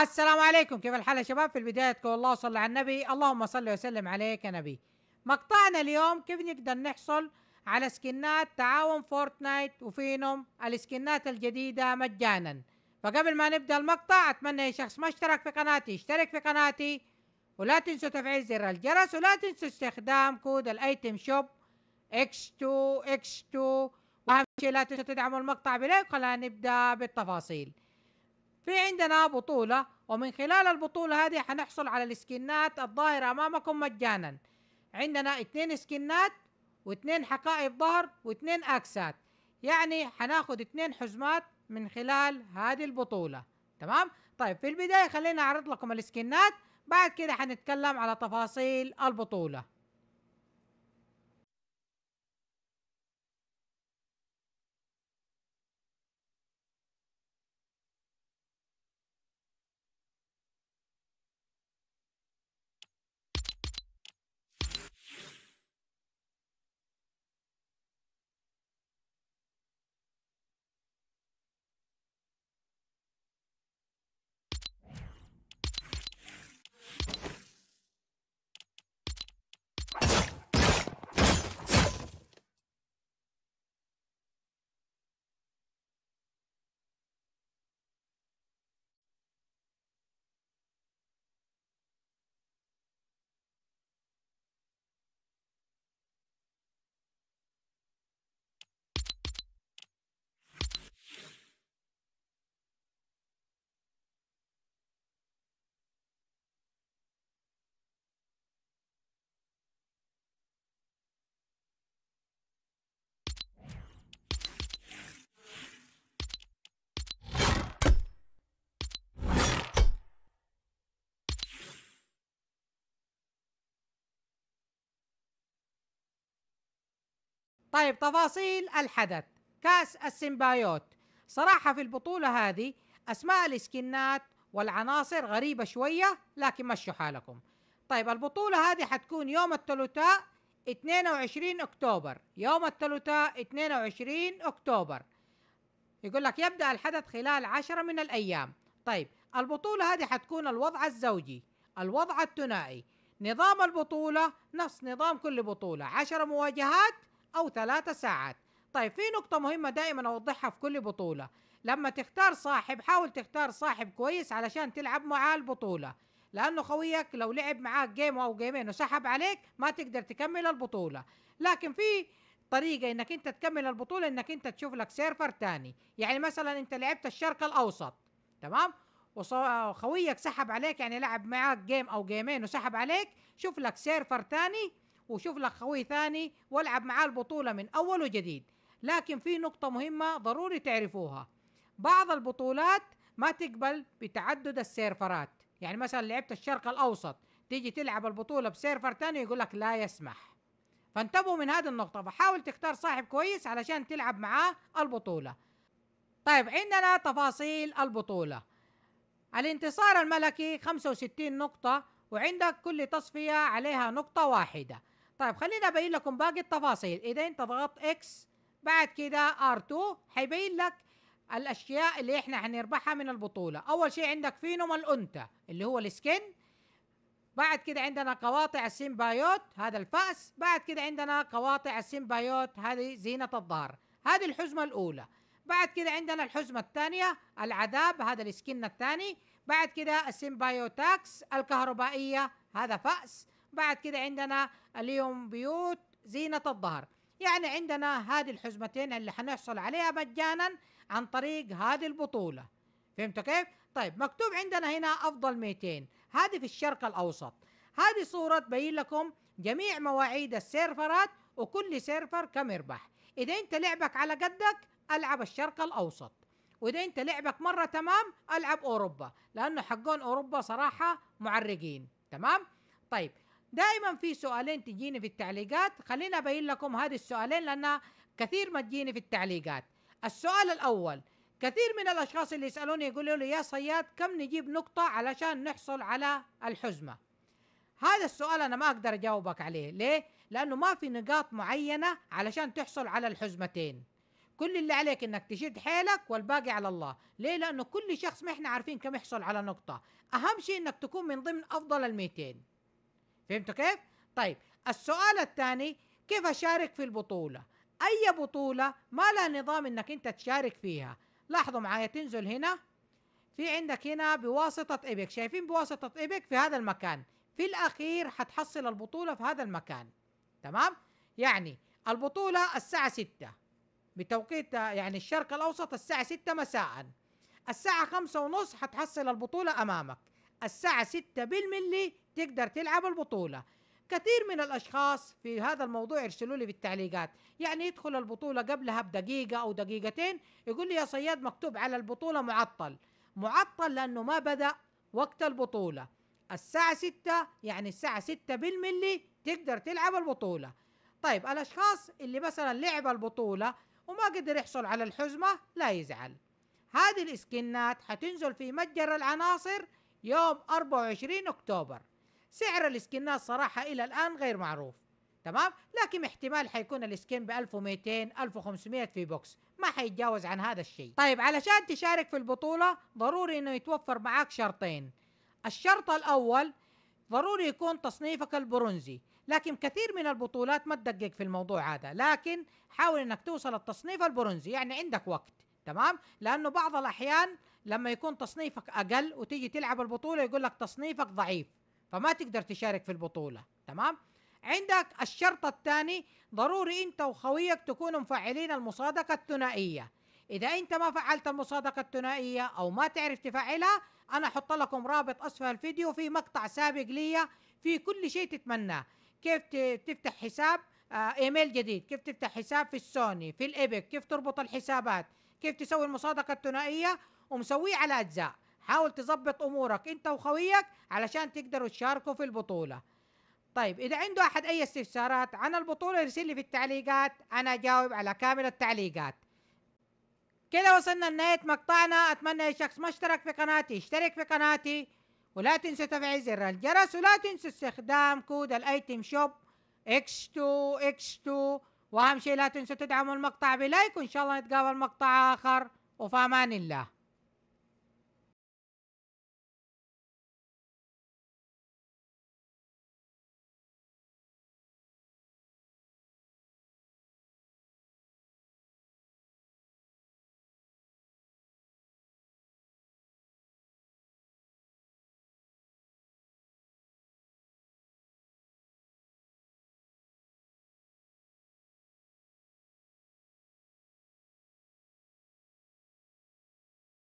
السلام عليكم كيف الحال يا شباب في البداية تقول الله صلى على النبي اللهم صل وسلم عليك يا نبي مقطعنا اليوم كيف نقدر نحصل على سكنات تعاون فورتنايت وفينوم السكنات الجديدة مجانا فقبل ما نبدأ المقطع أتمنى أي شخص ما اشترك في قناتي اشترك في قناتي ولا تنسوا تفعيل زر الجرس ولا تنسوا استخدام كود الايتم شوب X2 X2 واهم شيء لا تنسوا تدعموا المقطع بلايك خلينا نبدأ بالتفاصيل في عندنا بطولة ومن خلال البطولة هذه حنحصل على الاسكنات الظاهرة أمامكم مجانا عندنا اتنين اسكنات واثنين حقائب ظهر واثنين اكسات يعني حناخد اثنين حزمات من خلال هذه البطولة تمام طيب في البداية خلينا اعرض لكم الاسكنات بعد كده حنتكلم على تفاصيل البطولة طيب تفاصيل الحدث كاس السيمبايوت صراحة في البطولة هذه أسماء الإسكنات والعناصر غريبة شوية لكن مشوا حالكم طيب البطولة هذه حتكون يوم الثلاثاء 22 أكتوبر يوم الثلاثاء 22 أكتوبر يقول لك يبدأ الحدث خلال عشرة من الأيام طيب البطولة هذه حتكون الوضع الزوجي الوضع الثنائي نظام البطولة نفس نظام كل بطولة 10 مواجهات أو ثلاثة ساعات طيب في نقطة مهمة دائما أوضحها في كل بطولة لما تختار صاحب حاول تختار صاحب كويس علشان تلعب معاه البطولة لأنه خويك لو لعب معاك جيم أو جيمين وسحب عليك ما تقدر تكمل البطولة لكن في طريقة إنك أنت تكمل البطولة إنك أنت تشوف لك سيرفر تاني يعني مثلا أنت لعبت الشرق الأوسط تمام وخويك سحب عليك يعني لعب معاك جيم أو جيمين وسحب عليك شوف لك سيرفر تاني وشوف لك خوي ثاني والعب معاه البطولة من أول وجديد لكن في نقطة مهمة ضروري تعرفوها بعض البطولات ما تقبل بتعدد السيرفرات يعني مثلا لعبت الشرق الأوسط تيجي تلعب البطولة بسيرفر تاني يقول لك لا يسمح فانتبهوا من هذه النقطة فحاول تختار صاحب كويس علشان تلعب معاه البطولة طيب عندنا تفاصيل البطولة الانتصار الملكي 65 نقطة وعندك كل تصفية عليها نقطة واحدة طيب خلينا ابين لكم باقي التفاصيل اذا انت ضغطت اكس بعد كده ار2 حيبين لك الاشياء اللي احنا حنربحها من البطوله اول شيء عندك فينوم الانثى اللي هو السكن بعد كده عندنا قواطع السيمبايوت هذا الفأس بعد كده عندنا قواطع السيمبايوت هذه زينة الظهر هذه الحزمة الأولى بعد كده عندنا الحزمة الثانية العذاب هذا السكن الثاني بعد كده السيمبايوتاكس الكهربائية هذا فأس بعد كده عندنا اليوم بيوت زينة الظهر يعني عندنا هذه الحزمتين اللي حنحصل عليها مجانا عن طريق هذه البطولة فهمتوا كيف؟ طيب مكتوب عندنا هنا أفضل 200 هذه في الشرق الأوسط هذه صورة تبين لكم جميع مواعيد السيرفرات وكل سيرفر كم يربح إذا أنت لعبك على قدك ألعب الشرق الأوسط وإذا أنت لعبك مرة تمام ألعب أوروبا لأنه حقون أوروبا صراحة معرقين تمام؟ طيب دائما في سؤالين تجيني في التعليقات خليني ابين لكم هذه السؤالين لانها كثير ما تجيني في التعليقات السؤال الاول كثير من الاشخاص اللي يسالوني يقولوا لي يا صياد كم نجيب نقطه علشان نحصل على الحزمه هذا السؤال انا ما اقدر اجاوبك عليه ليه لانه ما في نقاط معينه علشان تحصل على الحزمتين كل اللي عليك انك تشد حيلك والباقي على الله ليه لانه كل شخص ما احنا عارفين كم يحصل على نقطه اهم شيء انك تكون من ضمن افضل ال200 فهمتوا كيف؟ طيب السؤال الثاني كيف اشارك في البطوله؟ اي بطوله ما لها نظام انك انت تشارك فيها لاحظوا معايا تنزل هنا في عندك هنا بواسطه ايبك شايفين بواسطه ايبك في هذا المكان في الاخير حتحصل البطوله في هذا المكان تمام يعني البطوله الساعه 6 بتوقيت يعني الشرق الاوسط الساعه 6 مساء الساعه 5:30 ونص حتحصل البطوله امامك الساعه 6 بالملي تقدر تلعب البطوله كثير من الاشخاص في هذا الموضوع يرسلوا لي بالتعليقات يعني يدخل البطوله قبلها بدقيقه او دقيقتين يقول لي يا صياد مكتوب على البطوله معطل معطل لانه ما بدا وقت البطوله الساعه ستة يعني الساعه ستة بالملي تقدر تلعب البطوله طيب الاشخاص اللي مثلا لعب البطوله وما قدر يحصل على الحزمه لا يزعل هذه الاسكنات حتنزل في متجر العناصر يوم 24 اكتوبر سعر الاسكنات صراحه الى الان غير معروف تمام لكن احتمال حيكون الاسكن ب 1200 1500 في بوكس ما حيتجاوز عن هذا الشيء طيب علشان تشارك في البطوله ضروري انه يتوفر معاك شرطين الشرط الاول ضروري يكون تصنيفك البرونزي لكن كثير من البطولات ما تدقق في الموضوع هذا لكن حاول انك توصل التصنيف البرونزي يعني عندك وقت تمام لانه بعض الاحيان لما يكون تصنيفك اقل وتيجي تلعب البطوله يقول لك تصنيفك ضعيف فما تقدر تشارك في البطولة تمام عندك الشرط الثاني ضروري انت وخويك تكونوا مفعلين المصادقة الثنائية اذا انت ما فعلت المصادقة الثنائية او ما تعرف تفعلها انا احط لكم رابط اسفل الفيديو في مقطع سابق ليا في كل شيء تتمناه كيف تفتح حساب آه، ايميل جديد كيف تفتح حساب في السوني في الايبك كيف تربط الحسابات كيف تسوي المصادقة الثنائية ومسويه على اجزاء حاول تظبط امورك انت وخويك علشان تقدروا تشاركوا في البطوله طيب اذا عنده احد اي استفسارات عن البطوله يرسل لي في التعليقات انا اجاوب على كامل التعليقات كده وصلنا لنهاية مقطعنا أتمنى أي شخص ما اشترك في قناتي يشترك في قناتي ولا تنسوا تفعيل زر الجرس ولا تنسوا استخدام كود الايتم شوب اكس 2 اكس 2 وأهم شيء لا تنسوا تدعموا المقطع بلايك وإن شاء الله نتقابل مقطع آخر وفي أمان الله